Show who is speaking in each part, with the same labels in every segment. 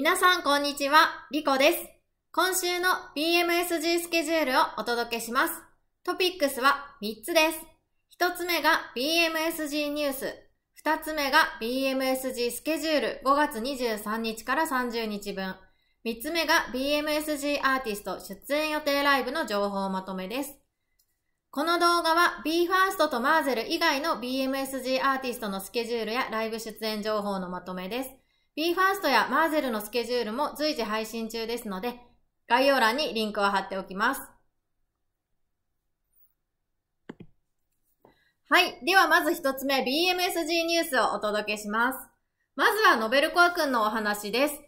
Speaker 1: 皆さんこんにちは、リコです。今週の BMSG スケジュールをお届けします。トピックスは3つです。1つ目が BMSG ニュース、2つ目が BMSG スケジュール5月23日から30日分、3つ目が BMSG アーティスト出演予定ライブの情報まとめです。この動画は BE:FIRST とマーゼル以外の BMSG アーティストのスケジュールやライブ出演情報のまとめです。BE:FIRST やマーゼルのスケジュールも随時配信中ですので、概要欄にリンクを貼っておきます。はい。ではまず一つ目、BMSG ニュースをお届けします。まずはノベルコア君のお話です。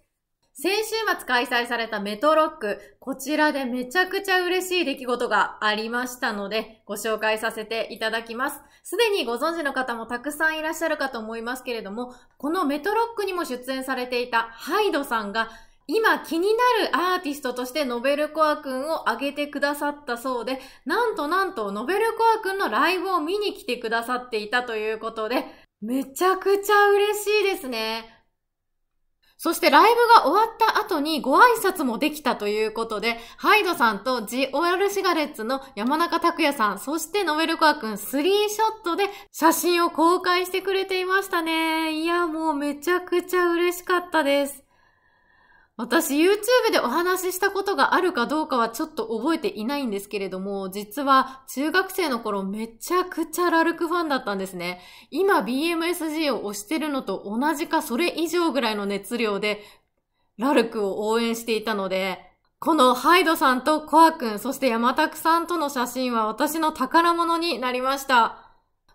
Speaker 1: 先週末開催されたメトロック、こちらでめちゃくちゃ嬉しい出来事がありましたので、ご紹介させていただきます。すでにご存知の方もたくさんいらっしゃるかと思いますけれども、このメトロックにも出演されていたハイドさんが、今気になるアーティストとしてノベルコア君を挙げてくださったそうで、なんとなんとノベルコア君のライブを見に来てくださっていたということで、めちゃくちゃ嬉しいですね。そしてライブが終わった後にご挨拶もできたということで、ハイドさんとジ・オール・シガレッツの山中拓也さん、そしてノベルコア君スリーショットで写真を公開してくれていましたね。いや、もうめちゃくちゃ嬉しかったです。私 YouTube でお話ししたことがあるかどうかはちょっと覚えていないんですけれども、実は中学生の頃めちゃくちゃラルクファンだったんですね。今 BMSG を推してるのと同じかそれ以上ぐらいの熱量でラルクを応援していたので、このハイドさんとコア君、そして山拓さんとの写真は私の宝物になりました。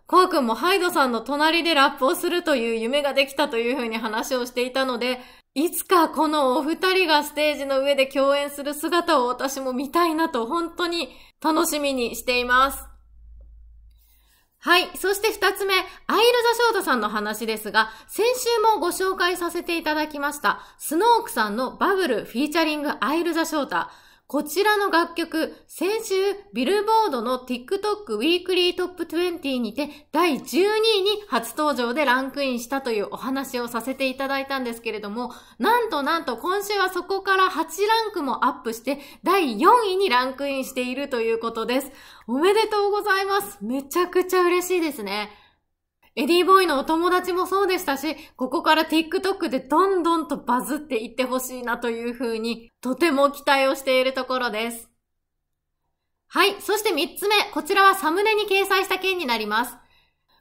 Speaker 1: コウ君もハイドさんの隣でラップをするという夢ができたというふうに話をしていたので、いつかこのお二人がステージの上で共演する姿を私も見たいなと本当に楽しみにしています。はい。そして二つ目、アイル・ザ・ショートさんの話ですが、先週もご紹介させていただきました、スノークさんのバブルフィーチャリングアイル・ザ・ショーター。こちらの楽曲、先週、ビルボードの TikTok ウィークリートップ20にて第12位に初登場でランクインしたというお話をさせていただいたんですけれども、なんとなんと今週はそこから8ランクもアップして第4位にランクインしているということです。おめでとうございます。めちゃくちゃ嬉しいですね。エディボーイのお友達もそうでしたし、ここから TikTok でどんどんとバズっていってほしいなというふうに、とても期待をしているところです。はい。そして3つ目。こちらはサムネに掲載した件になります。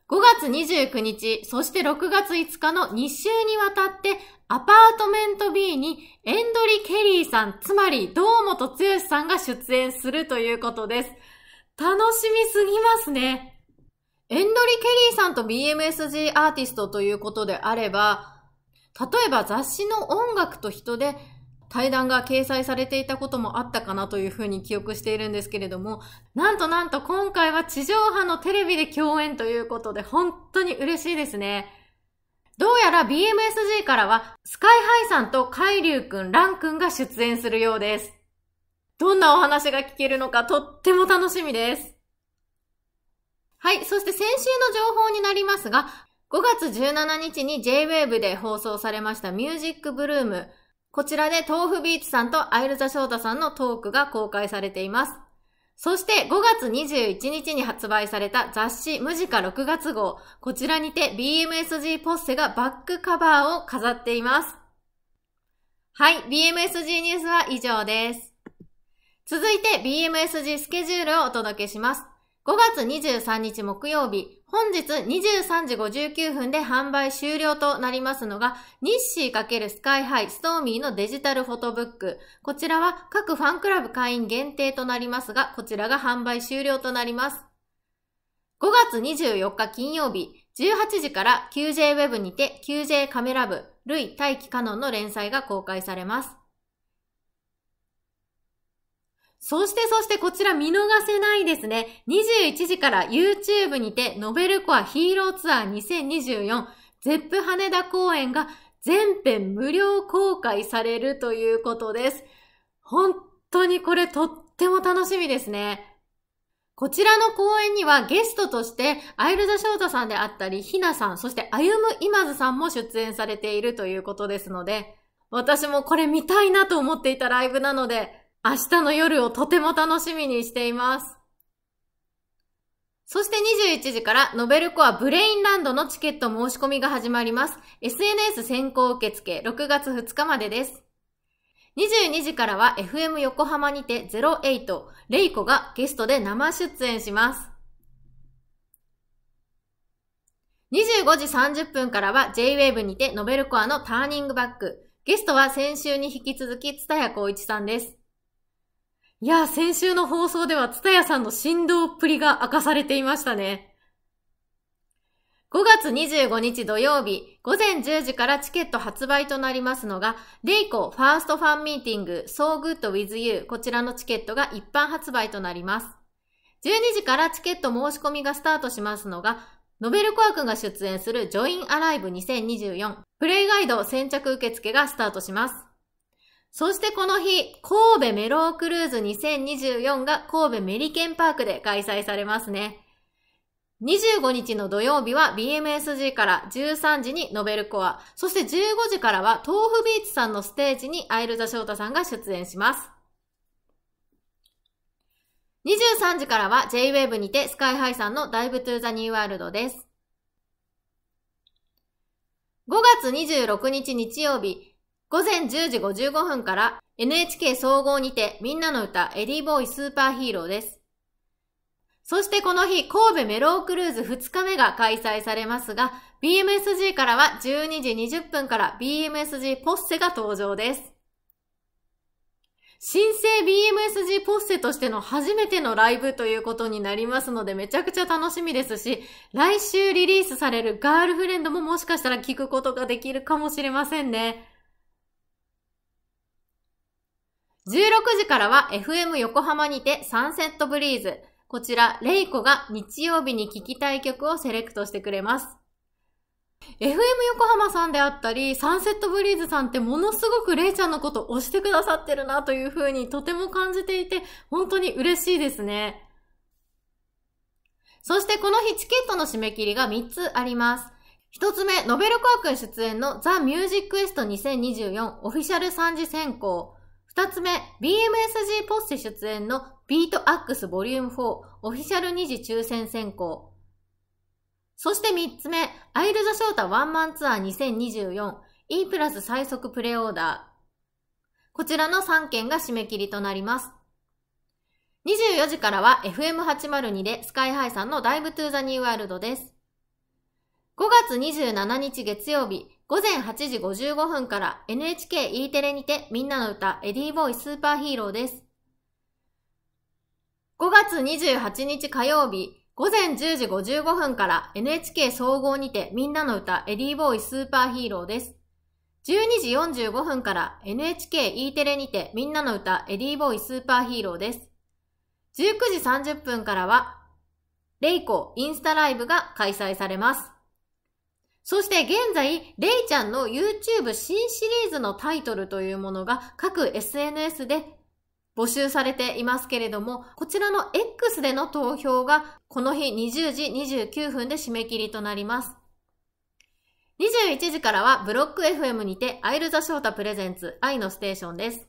Speaker 1: 5月29日、そして6月5日の2週にわたって、アパートメント B にエンドリ・ケリーさん、つまり堂本剛さんが出演するということです。楽しみすぎますね。エンドリ・ケリーさんと BMSG アーティストということであれば、例えば雑誌の音楽と人で対談が掲載されていたこともあったかなというふうに記憶しているんですけれども、なんとなんと今回は地上波のテレビで共演ということで本当に嬉しいですね。どうやら BMSG からはスカイハイさんとカイュウくん、ランくんが出演するようです。どんなお話が聞けるのかとっても楽しみです。はい。そして先週の情報になりますが、5月17日に JWAVE で放送されましたミュージックブルーム。こちらで豆腐ビーチさんとアイルザ翔太さんのトークが公開されています。そして5月21日に発売された雑誌ムジカ6月号。こちらにて BMSG ポッセがバックカバーを飾っています。はい。BMSG ニュースは以上です。続いて BMSG スケジュールをお届けします。5月23日木曜日、本日23時59分で販売終了となりますのが、日誌×スカイハイストーミーのデジタルフォトブック。こちらは各ファンクラブ会員限定となりますが、こちらが販売終了となります。5月24日金曜日、18時から QJWeb にて QJ カメラ部、ルイ大輝カノンの連載が公開されます。そしてそしてこちら見逃せないですね。21時から YouTube にてノベルコアヒーローツアー2024ゼップ羽田公演が全編無料公開されるということです。本当にこれとっても楽しみですね。こちらの公演にはゲストとして、アイルザ・ショータさんであったり、ひなさん、そしてゆむマズさんも出演されているということですので、私もこれ見たいなと思っていたライブなので、明日の夜をとても楽しみにしています。そして21時から、ノベルコアブレインランドのチケット申し込みが始まります。SNS 先行受付、6月2日までです。22時からは FM 横浜にて08、レイコがゲストで生出演します。25時30分からは JWAVE にてノベルコアのターニングバック。ゲストは先週に引き続き、蔦谷光一さんです。いや、先週の放送では、つたやさんの振動っぷりが明かされていましたね。5月25日土曜日、午前10時からチケット発売となりますのが、レイコファーストファンミーティング So Good With You こちらのチケットが一般発売となります。12時からチケット申し込みがスタートしますのが、ノベルコア君が出演するジョインアライブ2024プレイガイド先着受付がスタートします。そしてこの日、神戸メロークルーズ2024が神戸メリケンパークで開催されますね。25日の土曜日は BMSG から13時にノベルコア、そして15時からは豆腐ビーチさんのステージにアイルザショータさんが出演します。23時からは JWAVE にてスカイハイさんのダイブトゥーザニューワールドです。5月26日日曜日、午前10時55分から NHK 総合にてみんなの歌エディボーイスーパーヒーローです。そしてこの日、神戸メロークルーズ2日目が開催されますが、BMSG からは12時20分から BMSG ポッセが登場です。新生 BMSG ポッセとしての初めてのライブということになりますのでめちゃくちゃ楽しみですし、来週リリースされるガールフレンドももしかしたら聞くことができるかもしれませんね。16時からは FM 横浜にてサンセットブリーズ。こちら、レイコが日曜日に聴きたい曲をセレクトしてくれます。FM 横浜さんであったり、サンセットブリーズさんってものすごくレイちゃんのことを推してくださってるなというふうにとても感じていて、本当に嬉しいですね。そしてこの日チケットの締め切りが3つあります。1つ目、ノベルコア君出演のザ・ミュージックエスト2024オフィシャル3次選考。二つ目、BMSG ポッセ出演のビートアックスボリューム4オフィシャル2次抽選選考。そして三つ目、アイルザショータワンマンツアー 2024E プラス最速プレオーダー。こちらの三件が締め切りとなります。24時からは FM802 でスカイハイさんのダイブトゥーザニューワールドです。5月27日月曜日、午前8時55分から NHKE テレにてみんなの歌エディーボーイスーパーヒーローです。5月28日火曜日午前10時55分から NHK 総合にてみんなの歌エディーボーイスーパーヒーローです。12時45分から NHKE テレにてみんなの歌エディーボーイスーパーヒーローです。19時30分からはレイコインスタライブが開催されます。そして現在、レイちゃんの YouTube 新シリーズのタイトルというものが各 SNS で募集されていますけれども、こちらの X での投票がこの日20時29分で締め切りとなります。21時からはブロック FM にてアイルザショータプレゼンツ愛のステーションです。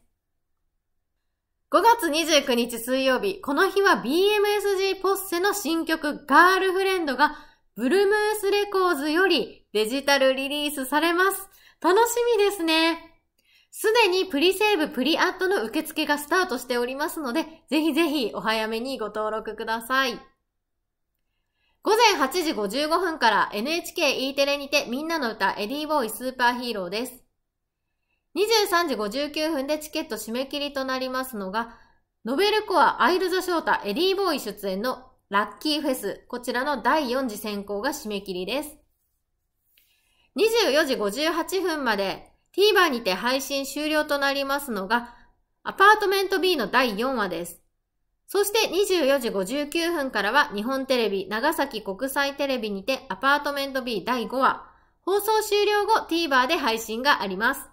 Speaker 1: 5月29日水曜日、この日は BMSG ポッセの新曲ガールフレンドがブルームースレコーズよりデジタルリリースされます。楽しみですね。すでにプリセーブプリアットの受付がスタートしておりますので、ぜひぜひお早めにご登録ください。午前8時55分から NHKE テレにてみんなの歌エディーボーイスーパーヒーローです。23時59分でチケット締め切りとなりますのが、ノベルコアアイルズショータエディーボーイ出演のラッキーフェス、こちらの第4次選考が締め切りです。24時58分まで TVer にて配信終了となりますのが、アパートメント B の第4話です。そして24時59分からは日本テレビ長崎国際テレビにてアパートメント B 第5話、放送終了後 TVer で配信があります。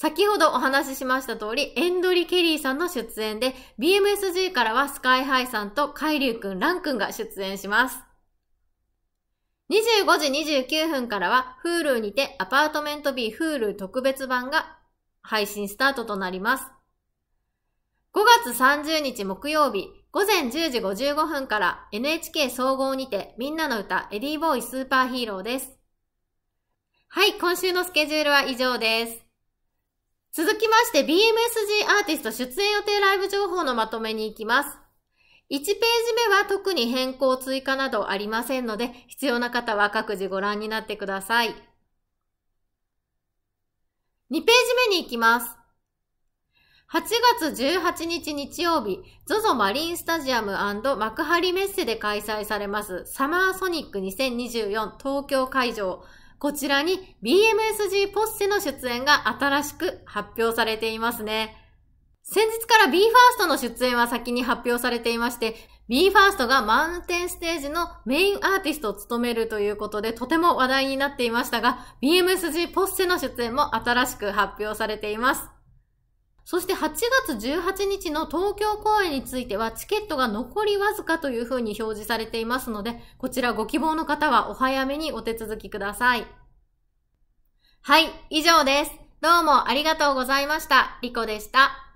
Speaker 1: 先ほどお話ししました通り、エンドリ・ケリーさんの出演で、BMSG からはスカイハイさんとカイュウくん、ランくんが出演します。25時29分からは Hulu にてアパートメント B Hulu 特別版が配信スタートとなります。5月30日木曜日午前10時55分から NHK 総合にてみんなの歌エディーボーイスーパーヒーローです。はい、今週のスケジュールは以上です。続きまして BMSG アーティスト出演予定ライブ情報のまとめに行きます。1ページ目は特に変更追加などありませんので、必要な方は各自ご覧になってください。2ページ目に行きます。8月18日日曜日、ZOZO マリンスタジアム幕張メッセで開催されますサマーソニック2024東京会場こちらに BMSG ポッセの出演が新しく発表されていますね。先日から BE:FIRST の出演は先に発表されていまして、BE:FIRST がマウンテンステージのメインアーティストを務めるということでとても話題になっていましたが、BMSG ポッセの出演も新しく発表されています。そして8月18日の東京公演についてはチケットが残りわずかというふうに表示されていますので、こちらご希望の方はお早めにお手続きください。はい、以上です。どうもありがとうございました。リコでした。